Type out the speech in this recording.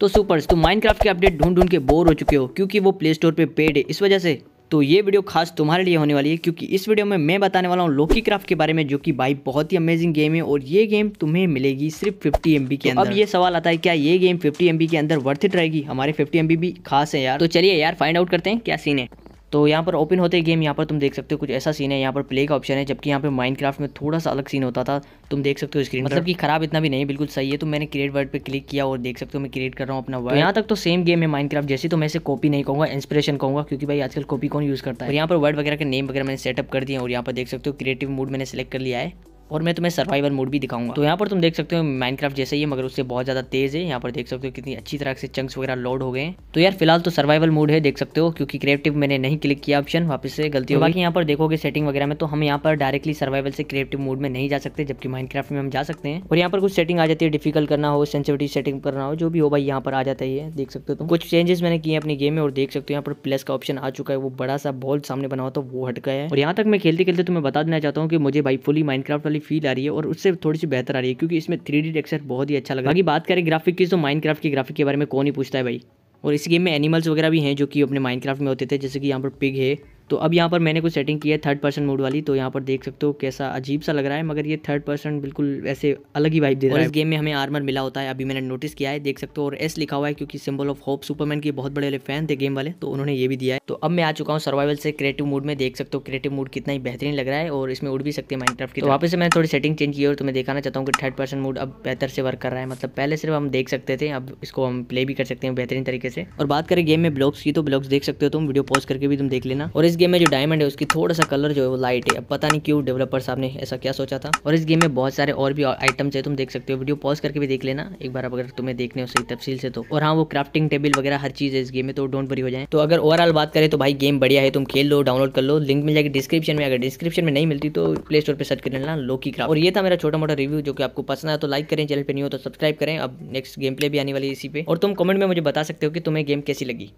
तो सुपर्स तुम माइनक्राफ्ट के अपडेट ढूंढ ढूंढ के बोर हो चुके हो क्योंकि वो प्ले स्टोर पर पेड है इस वजह से तो ये वीडियो खास तुम्हारे लिए होने वाली है क्योंकि इस वीडियो में मैं बताने वाला हूँ लोकी क्राफ्ट के बारे में जो कि भाई बहुत ही अमेजिंग गेम है और ये गेम तुम्हें मिलेगी सिर्फ 50 एम के तो अंदर अब ये सवाल आता है क्या ये गेम 50 एम के अंदर वर्थ इट रहेगी हमारे 50 एम भी खास है यार तो चलिए यार फाइंड आउट करते हैं क्या सीन है तो यहाँ पर ओपन होते गेम यहाँ पर तुम देख सकते हो कुछ ऐसा सीन है यहाँ पर प्ले का ऑप्शन है जबकि यहाँ पर माइनक्राफ्ट में थोड़ा सा अलग सीन होता था तुम देख सकते हो स्क्रीन मतलब कि खराब इतना भी नहीं बिल्कुल सही है तो मैंने क्रिएट वर्ड पर क्लिक किया और देख सकते हो मैं क्रिएट कर रहा हूँ अपना वर्ड तो यहाँ तक तो सेम गेम है माइनक्राफ्ट जैसे तो मैं इसे कॉपी नहीं कहूँगा इंस्पिरेशन कहूँगा क्योंकि भाई आजकल कॉपी कौन यूज़ करता है यहाँ पर वर्ड वगैरह के नेम वगैरह मैंने सेटअप कर दिया और यहाँ पर देख सकते हो क्रिएटिव मूड मैंने सेलेक्ट कर लिया है और मैं तुम्हें सर्वाइवल मोड भी दिखाऊंगा तो यहाँ पर तुम देख सकते हो माइनक्राफ्ट जैसे ही है मगर उससे बहुत ज़्यादा तेज़ है यहाँ पर देख सकते हो कितनी अच्छी तरह से चंक्स वगैरह लोड हो गए तो यार फिलहाल तो सर्वाइवल मोड है देख सकते हो क्योंकि क्रिएटिव मैंने नहीं क्लिक किया ऑप्शन वापस से गलती हो तो बाकी यहाँ पर देखोगे सेटिंग वगैरह में तो हम यहाँ पर डायरेक्टली सर्वाइवल से क्रिएटिव मोड में नहीं जा सकते जबकि माइनक्राफ्ट में हम जा सकते हैं और यहाँ पर कुछ सेटिंग आ जाती है डिफिकल्ट करना हो सेंसिविटी सेटिंग करना हो जो भी हो भाई यहाँ पर आ जाता है देख सकते हो तुम कुछ चेंजेस मैंने किए अपने गेम में और देख सकते हो यहाँ पर प्लस का ऑप्शन आ चुका है वो बड़ा सा बॉल सामने बना हुआ था वो हट गया है और यहाँ तक मैं खेलते खेलते तुम्हें बता देना चाहता हूँ कि मुझे भाई फुली माइनक्राफ्ट वाली वाली फील आ रही है और उससे थोड़ी सी बेहतर आ रही है क्योंकि इसमें थ्री डी बहुत ही अच्छा लगा बाकी बात करें ग्राफिक की तो माइंड के ग्राफिक के बारे में कौन ही पूछता है भाई और इस गेम में एनिमल्स वगैरह भी हैं जो कि अपने माइंड में होते थे जैसे कि यहाँ पर पिग है तो अब यहाँ पर मैंने कुछ सेटिंग की है थर्ड पर्सन मोड वाली तो यहाँ पर देख सकते हो कैसा अजीब सा लग रहा है मगर ये थर्ड पर्सन बिल्कुल ऐसे अलग ही वाइब दे रहा है इस गेम में हमें आर्मर मिला होता है अभी मैंने नोटिस किया है देख सकते हो और एस लिखा हुआ है क्योंकि सिंबल ऑफ होप सुपरमैन के बहुत बड़े फैन थे गेम वाले तो उन्होंने ये भी दिया है तो अब मैं आ चुका हूँ सर्वाइवल से क्रिएटिव मूड में देख सकते हो क्रिएटिव मूड कितना ही बेहतरीन लग रहा है और इसमें उड़ भी सकते हैं माइंड की तो वापस से मैंने थोड़ी सेटिंग चेंज की और तुम्हें तो दिखाना चाहता हूँ कि थर्ड पर्सन मूड अब बेहतर से वर्क कर रहा है मतलब पहले सिर्फ हम देख सकते थे अब इसको हम प्ले भी कर सकते हैं बेहतरीन तरीके से और बात करें गेम में ब्लॉग्स की तो ब्लॉग्स देख सकते हो तुम वीडियो पॉज करके भी तुम देख लेना और इस गेम में जो डायमंड है उसकी थोड़ा सा कलर जो है वो लाइट है अब पता नहीं क्यों डेवलपर साहब ने ऐसा क्या सोचा था और इस गेम में बहुत सारे और भी आइटम्स है तुम देख सकते हो वीडियो पॉज करके भी देख लेना एक बार अगर तुम्हें देखने हो सही तफसील से तो और हाँ वो क्राफ्टिंग टेबल वगैरह हर चीज़ है इस गेम में तो डोंट वरी हो जाए तो अगर ओवरऑल बात करें तो भाई गेम बढ़िया है तुम खेल लो डाउनलोड कर लो लिंक मिल जाएगी डिस्क्रिप्शन में अगर डिस्क्रिप्शन में नहीं मिलती तो प्ले स्टोर पर सर्च कर लेना लोकी क्राफ्ट और ये था मेरा छोटा मोटा रिव्यू जो कि आपको पसंद आया तो लाइक करें चैनल पर नहीं हो तो सब्सक्राइब करें अब नेक्स्ट गेम प्ले भी आने वाली इसी पे और तुम कमेंट में मुझे बता सकते हो कि तुम्हें गेम कैसी लगी